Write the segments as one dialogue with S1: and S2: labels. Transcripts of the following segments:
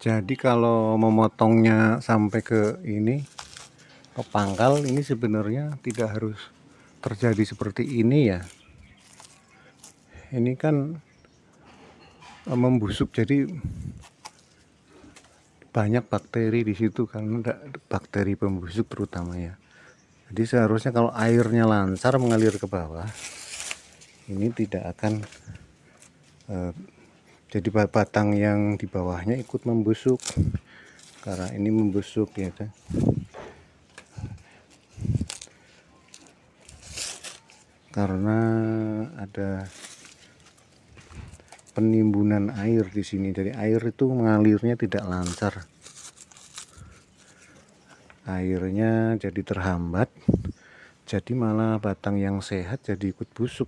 S1: jadi kalau memotongnya sampai ke ini ke pangkal ini sebenarnya tidak harus terjadi seperti ini ya ini kan eh, membusuk jadi banyak bakteri di situ kan bakteri pembusuk terutama ya jadi seharusnya kalau airnya lancar mengalir ke bawah ini tidak akan eh, jadi batang yang di bawahnya ikut membusuk karena ini membusuk ya kan karena ada penimbunan air di sini dari air itu mengalirnya tidak lancar airnya jadi terhambat jadi malah batang yang sehat jadi ikut busuk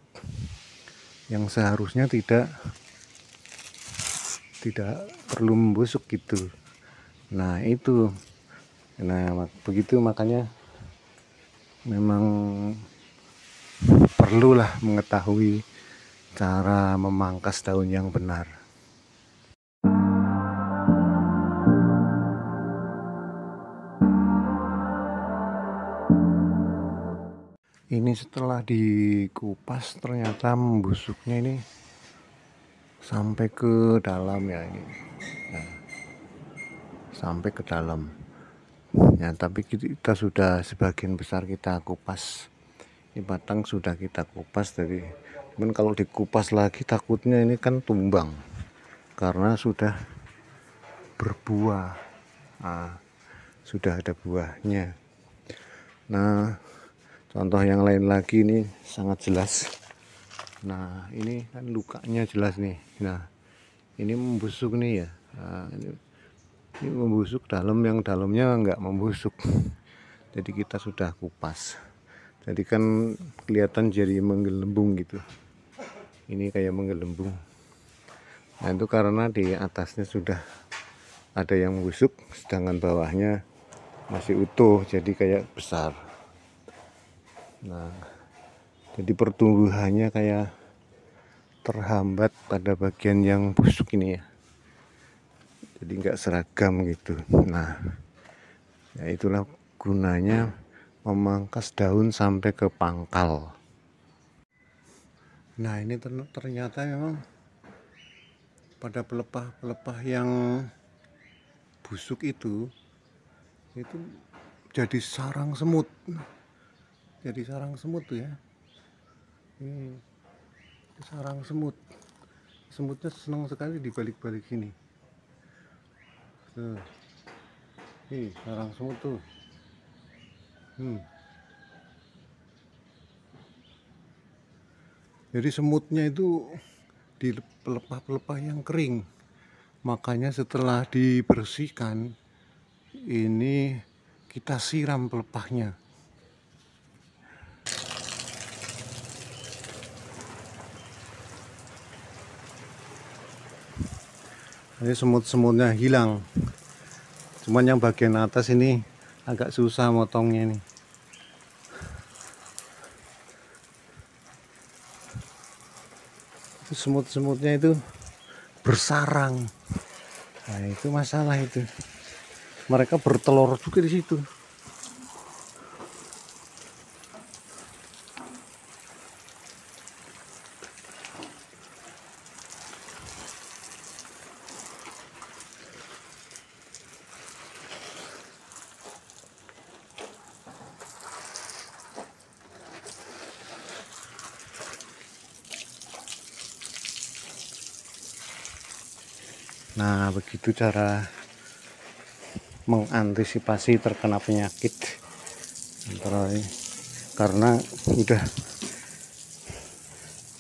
S1: yang seharusnya tidak tidak perlu membusuk gitu nah itu nah begitu makanya memang perlulah mengetahui cara memangkas daun yang benar ini setelah dikupas ternyata membusuknya ini sampai ke dalam ya ini nah, sampai ke dalam ya tapi kita sudah sebagian besar kita kupas ini batang sudah kita kupas dari cuman kalau dikupas lagi takutnya ini kan tumbang karena sudah berbuah nah, sudah ada buahnya nah contoh yang lain lagi ini sangat jelas nah ini kan lukanya jelas nih nah ini membusuk nih ya nah, ini, ini membusuk dalam yang dalamnya nggak membusuk jadi kita sudah kupas jadi kan kelihatan jadi menggelembung gitu ini kayak menggelembung nah itu karena di atasnya sudah ada yang busuk sedangkan bawahnya masih utuh jadi kayak besar nah jadi pertumbuhannya kayak terhambat pada bagian yang busuk ini ya jadi nggak seragam gitu nah ya itulah gunanya memangkas daun sampai ke pangkal nah ini ternyata memang pada pelepah-pelepah yang busuk itu itu jadi sarang semut jadi sarang semut tuh ya ini hmm. sarang semut semutnya senang sekali di balik-balik sini tuh ini sarang semut tuh hmm. jadi semutnya itu di pelepah-pelepah yang kering makanya setelah dibersihkan ini kita siram pelepahnya Ini semut-semutnya hilang. Cuman yang bagian atas ini agak susah motongnya ini. Semut-semutnya itu bersarang. Nah, itu masalah itu. Mereka bertelur juga di situ. Nah, begitu cara mengantisipasi terkena penyakit antara karena udah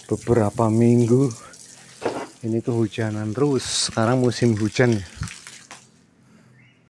S1: beberapa minggu ini kehujanan terus sekarang musim hujan ya